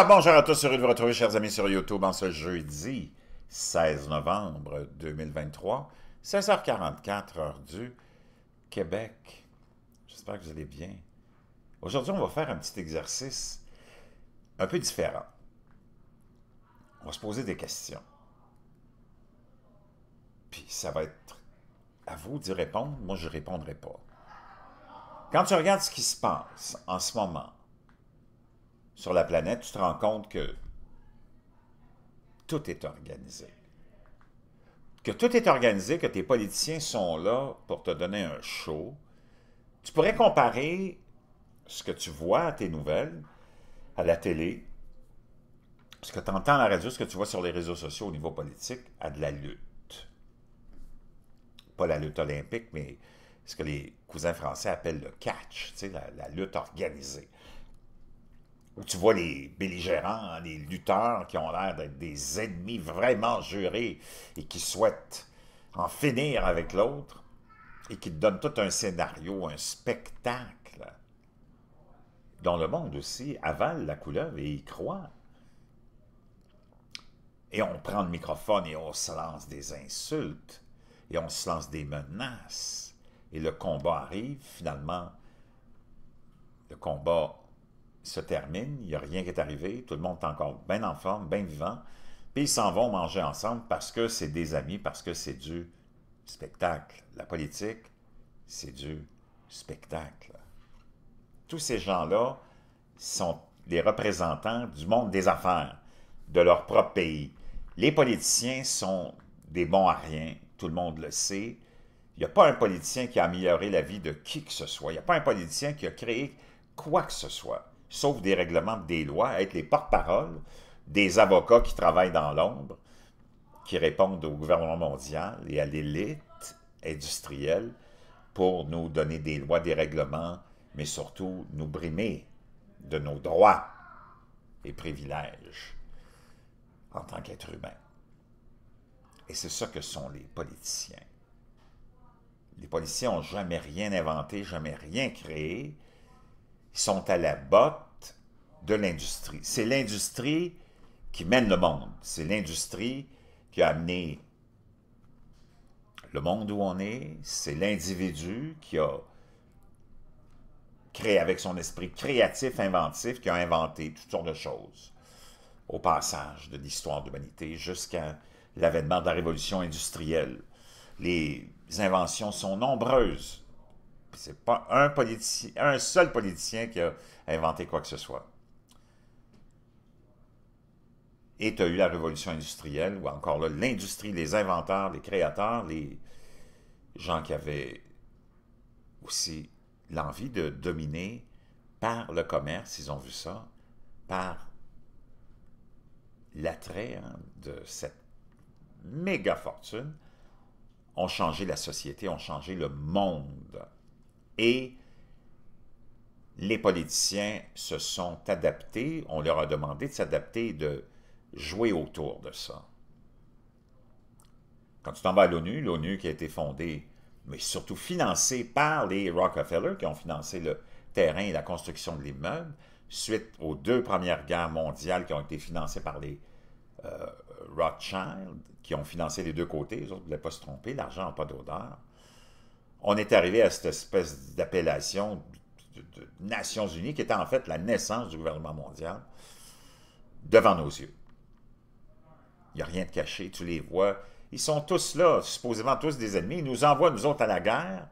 Ah, bonjour à tous, heureux de vous retrouver, chers amis, sur YouTube en ce jeudi 16 novembre 2023, 16h44, heure du Québec. J'espère que vous allez bien. Aujourd'hui, on va faire un petit exercice un peu différent. On va se poser des questions. Puis ça va être à vous d'y répondre. Moi, je ne répondrai pas. Quand tu regardes ce qui se passe en ce moment, sur la planète, tu te rends compte que tout est organisé. Que tout est organisé, que tes politiciens sont là pour te donner un show. Tu pourrais comparer ce que tu vois à tes nouvelles, à la télé, ce que tu entends à la radio, ce que tu vois sur les réseaux sociaux au niveau politique, à de la lutte. Pas la lutte olympique, mais ce que les cousins français appellent le catch, tu la lutte organisée où tu vois les belligérants, les lutteurs qui ont l'air d'être des ennemis vraiment jurés et qui souhaitent en finir avec l'autre et qui te donnent tout un scénario, un spectacle dont le monde aussi avale la couleur et y croit. Et on prend le microphone et on se lance des insultes et on se lance des menaces. Et le combat arrive, finalement, le combat se termine, il n'y a rien qui est arrivé, tout le monde est encore bien en forme, bien vivant, puis ils s'en vont manger ensemble parce que c'est des amis, parce que c'est du spectacle. La politique, c'est du spectacle. Tous ces gens-là sont des représentants du monde des affaires, de leur propre pays. Les politiciens sont des bons à rien, tout le monde le sait. Il n'y a pas un politicien qui a amélioré la vie de qui que ce soit. Il n'y a pas un politicien qui a créé quoi que ce soit sauf des règlements, des lois, être les porte-parole des avocats qui travaillent dans l'ombre, qui répondent au gouvernement mondial et à l'élite industrielle pour nous donner des lois, des règlements, mais surtout nous brimer de nos droits et privilèges en tant qu'être humain. Et c'est ça que sont les politiciens. Les politiciens n'ont jamais rien inventé, jamais rien créé sont à la botte de l'industrie. C'est l'industrie qui mène le monde. C'est l'industrie qui a amené le monde où on est. C'est l'individu qui a créé avec son esprit créatif, inventif, qui a inventé toutes sortes de choses au passage de l'histoire de l'humanité jusqu'à l'avènement de la révolution industrielle. Les inventions sont nombreuses c'est pas un un seul politicien qui a inventé quoi que ce soit. Et tu as eu la révolution industrielle, ou encore l'industrie, les inventeurs, les créateurs, les gens qui avaient aussi l'envie de dominer par le commerce, ils ont vu ça, par l'attrait hein, de cette méga fortune, ont changé la société, ont changé le monde. Et les politiciens se sont adaptés, on leur a demandé de s'adapter, de jouer autour de ça. Quand tu t'en vas à l'ONU, l'ONU qui a été fondée, mais surtout financée par les Rockefeller, qui ont financé le terrain et la construction de l'immeuble, suite aux deux premières guerres mondiales qui ont été financées par les euh, Rothschild, qui ont financé les deux côtés, les autres ne voulaient pas se tromper, l'argent n'a pas d'odeur on est arrivé à cette espèce d'appellation de, Nations Unies qui était en fait la naissance du gouvernement mondial devant nos yeux. Il n'y a rien de caché, tu les vois. Ils sont tous là, supposément tous des ennemis. Ils nous envoient, nous autres, à la guerre,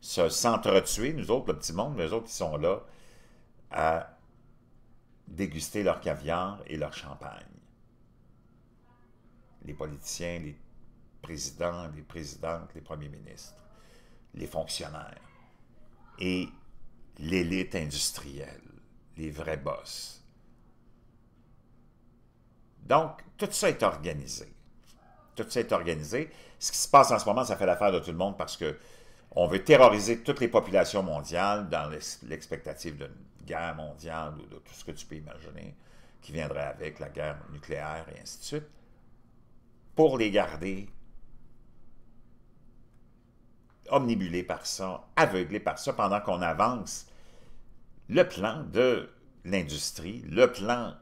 s'entretuer, nous autres, le petit monde, mais autres, ils sont là à déguster leur caviar et leur champagne. Les politiciens, les présidents, les présidents, les premiers ministres les fonctionnaires et l'élite industrielle, les vrais boss. Donc, tout ça est organisé. Tout ça est organisé. Ce qui se passe en ce moment, ça fait l'affaire de tout le monde parce que on veut terroriser toutes les populations mondiales dans l'expectative d'une guerre mondiale ou de tout ce que tu peux imaginer qui viendrait avec la guerre nucléaire et ainsi de suite, pour les garder omnibulé par ça, aveuglé par ça, pendant qu'on avance le plan de l'industrie, le plan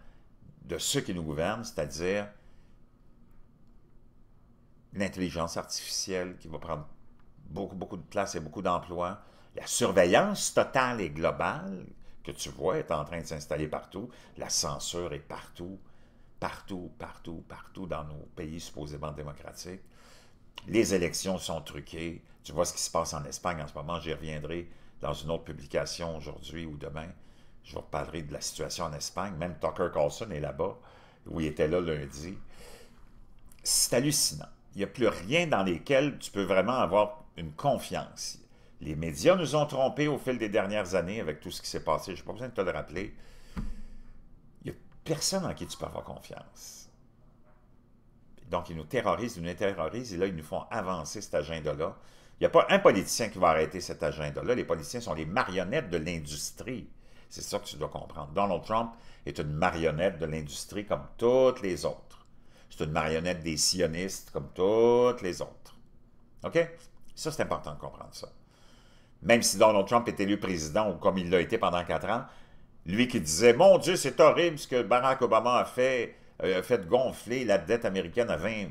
de ceux qui nous gouvernent, c'est-à-dire l'intelligence artificielle qui va prendre beaucoup, beaucoup de place et beaucoup d'emplois, la surveillance totale et globale que tu vois est en train de s'installer partout, la censure est partout, partout, partout, partout dans nos pays supposément démocratiques, les élections sont truquées. Tu vois ce qui se passe en Espagne en ce moment, j'y reviendrai dans une autre publication aujourd'hui ou demain. Je vous reparlerai de la situation en Espagne. Même Tucker Carlson est là-bas, où il était là lundi. C'est hallucinant. Il n'y a plus rien dans lesquels tu peux vraiment avoir une confiance. Les médias nous ont trompés au fil des dernières années avec tout ce qui s'est passé. Je n'ai pas besoin de te le rappeler. Il n'y a personne en qui tu peux avoir confiance. Donc, ils nous terrorisent, ils nous terrorisent, et là, ils nous font avancer cet agenda-là. Il n'y a pas un politicien qui va arrêter cet agenda-là. Les politiciens sont les marionnettes de l'industrie. C'est ça que tu dois comprendre. Donald Trump est une marionnette de l'industrie comme toutes les autres. C'est une marionnette des sionistes comme toutes les autres. OK? Ça, c'est important de comprendre ça. Même si Donald Trump est élu président ou comme il l'a été pendant quatre ans, lui qui disait « Mon Dieu, c'est horrible ce que Barack Obama a fait », euh, a fait gonfler la dette américaine à 20,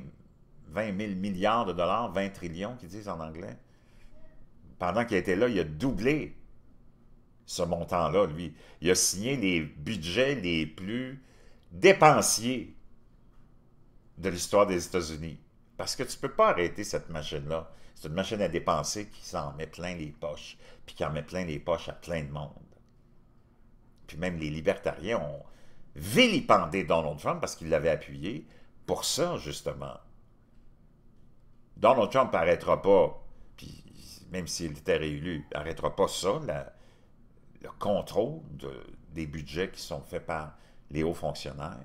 20 000 milliards de dollars, 20 trillions, qu'ils disent en anglais. Pendant qu'il était là, il a doublé ce montant-là, lui. Il a signé les budgets les plus dépensiers de l'histoire des États-Unis. Parce que tu ne peux pas arrêter cette machine-là. C'est une machine à dépenser qui s'en met plein les poches, puis qui en met plein les poches à plein de monde. Puis même les libertariens ont, vilipender Donald Trump parce qu'il l'avait appuyé pour ça, justement. Donald Trump n'arrêtera pas, puis même s'il était réélu, n'arrêtera pas ça, le contrôle des budgets qui sont faits par les hauts fonctionnaires.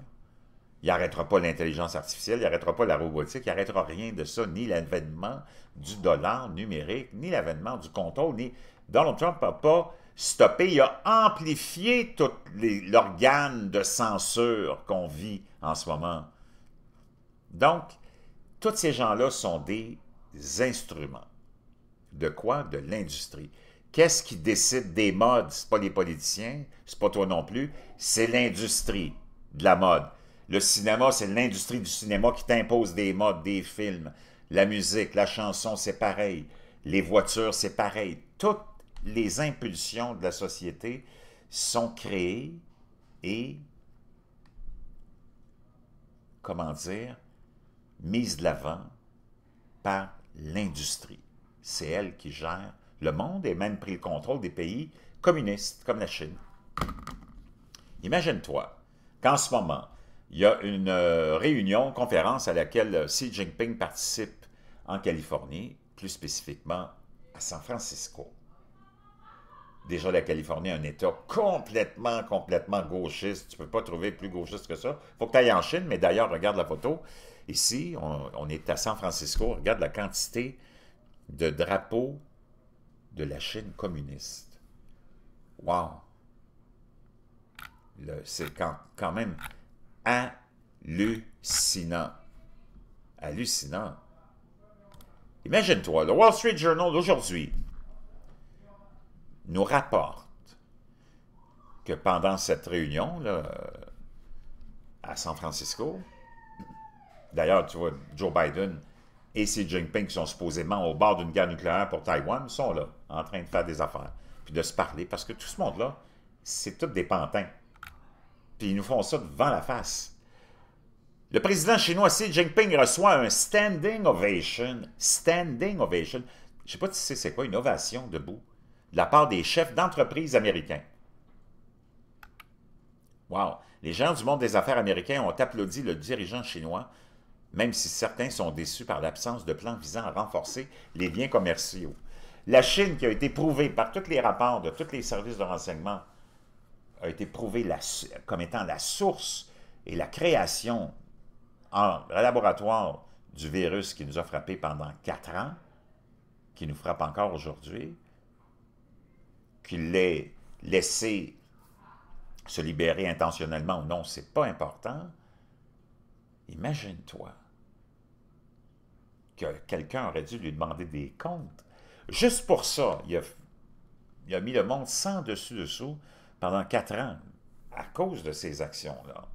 Il n'arrêtera pas l'intelligence artificielle, il n'arrêtera pas la robotique, il n'arrêtera rien de ça, ni l'avènement du dollar numérique, ni l'avènement du contrôle, ni... Donald Trump n'a pas stoppé, il a amplifié tout l'organe de censure qu'on vit en ce moment. Donc, tous ces gens-là sont des instruments. De quoi? De l'industrie. Qu'est-ce qui décide des modes? Ce pas les politiciens, c'est pas toi non plus, c'est l'industrie de la mode. Le cinéma, c'est l'industrie du cinéma qui t'impose des modes, des films. La musique, la chanson, c'est pareil. Les voitures, c'est pareil. Toutes les impulsions de la société sont créées et, comment dire, mises de l'avant par l'industrie. C'est elle qui gère le monde et même pris le contrôle des pays communistes comme la Chine. Imagine-toi qu'en ce moment, il y a une euh, réunion, conférence à laquelle euh, Xi Jinping participe en Californie, plus spécifiquement à San Francisco. Déjà, la Californie est un État complètement, complètement gauchiste. Tu ne peux pas trouver plus gauchiste que ça. Il faut que tu ailles en Chine, mais d'ailleurs, regarde la photo. Ici, on, est à San Francisco. Regarde la quantité de drapeaux de la Chine communiste. Wow! C'est quand même hallucinant. Hallucinant. Imagine-toi, le Wall Street Journal d'aujourd'hui nous rapporte que pendant cette réunion à San Francisco, d'ailleurs, tu vois, Joe Biden et Xi Jinping qui sont supposément au bord d'une guerre nucléaire pour Taïwan sont là, en train de faire des affaires, puis de se parler, parce que tout ce monde-là, c'est tout des pantins. Puis ils nous font ça devant la face. Le président chinois Xi Jinping reçoit un standing ovation. Standing ovation. Je ne sais pas si c'est quoi, une ovation debout, de la part des chefs d'entreprise américains. Wow! Les gens du monde des affaires américains ont applaudi le dirigeant chinois, même si certains sont déçus par l'absence de plans visant à renforcer les biens commerciaux. La Chine, qui a été prouvée par tous les rapports de tous les services de renseignement a été prouvé la, comme étant la source et la création en laboratoire du virus qui nous a frappé pendant quatre ans, qui nous frappe encore aujourd'hui, qu'il l'ait laissé se libérer intentionnellement ou non, c'est pas important. Imagine-toi que quelqu'un aurait dû lui demander des comptes. Juste pour ça, il a, il a mis le monde sans dessus-dessous pendant quatre ans à cause de ces actions-là.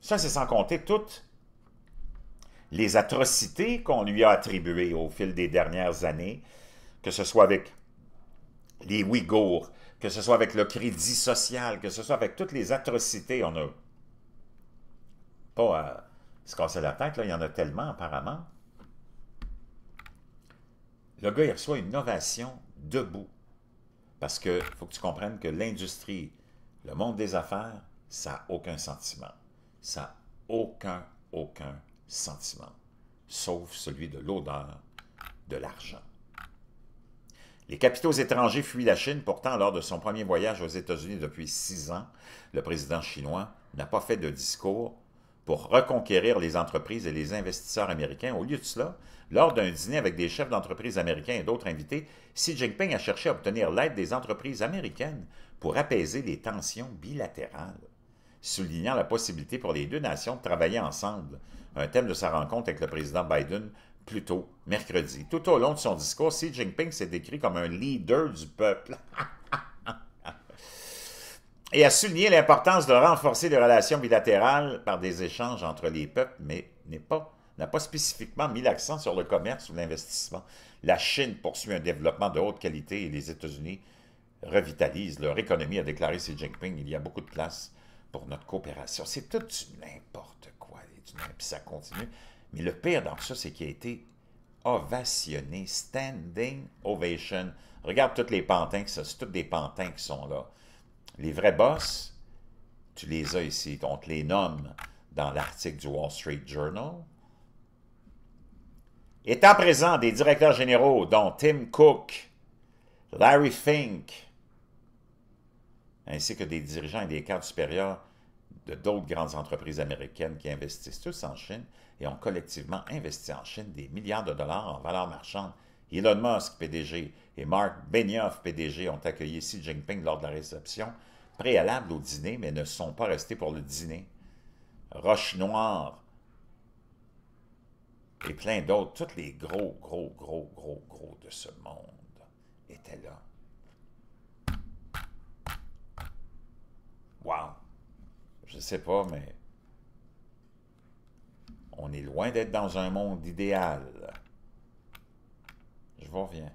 Ça, c'est sans compter toutes les atrocités qu'on lui a attribuées au fil des dernières années, que ce soit avec les Ouïghours, que ce soit avec le crédit social, que ce soit avec toutes les atrocités. On a pas à se casser la tête, il y en a tellement apparemment. Le gars, il reçoit une ovation debout. Parce que faut que tu comprennes que l'industrie, le monde des affaires, ça n'a aucun sentiment. Ça n'a aucun, aucun sentiment. Sauf celui de l'odeur de l'argent. Les capitaux étrangers fuient la Chine. Pourtant, lors de son premier voyage aux États-Unis depuis six ans, le président chinois n'a pas fait de discours pour reconquérir les entreprises et les investisseurs américains. Au lieu de cela, lors d'un dîner avec des chefs d'entreprise américains et d'autres invités, Xi Jinping a cherché à obtenir l'aide des entreprises américaines pour apaiser les tensions bilatérales, soulignant la possibilité pour les deux nations de travailler ensemble, un thème de sa rencontre avec le président Biden plus tôt, mercredi. Tout au long de son discours, Xi Jinping s'est décrit comme un leader du peuple. et a souligné l'importance de renforcer les relations bilatérales par des échanges entre les peuples, mais n'est pas n'a pas spécifiquement mis l'accent sur le commerce ou l'investissement. La Chine poursuit un développement de haute qualité et les États-Unis revitalisent leur économie, a déclaré Xi Jinping. Il y a beaucoup de place pour notre coopération. C'est tout n'importe quoi. Puis ça continue. Mais le pire dans tout ça, c'est qu'il a été ovationné, standing ovation. Regarde tous les pantins, c'est tous des pantins qui sont là. Les vrais boss, tu les as ici, on te les nomme dans l'article du Wall Street Journal. Étant présent des directeurs généraux, dont Tim Cook, Larry Fink, ainsi que des dirigeants et des cadres supérieurs de d'autres grandes entreprises américaines qui investissent tous en Chine et ont collectivement investi en Chine des milliards de dollars en valeur marchande. Elon Musk, PDG, et Mark Benioff, PDG, ont accueilli Xi Jinping lors de la réception Préalable au dîner, mais ne sont pas restés pour le dîner. Roche Noire et plein d'autres, tous les gros, gros, gros, gros, gros de ce monde étaient là. Wow! Je sais pas, mais on est loin d'être dans un monde idéal. Je reviens.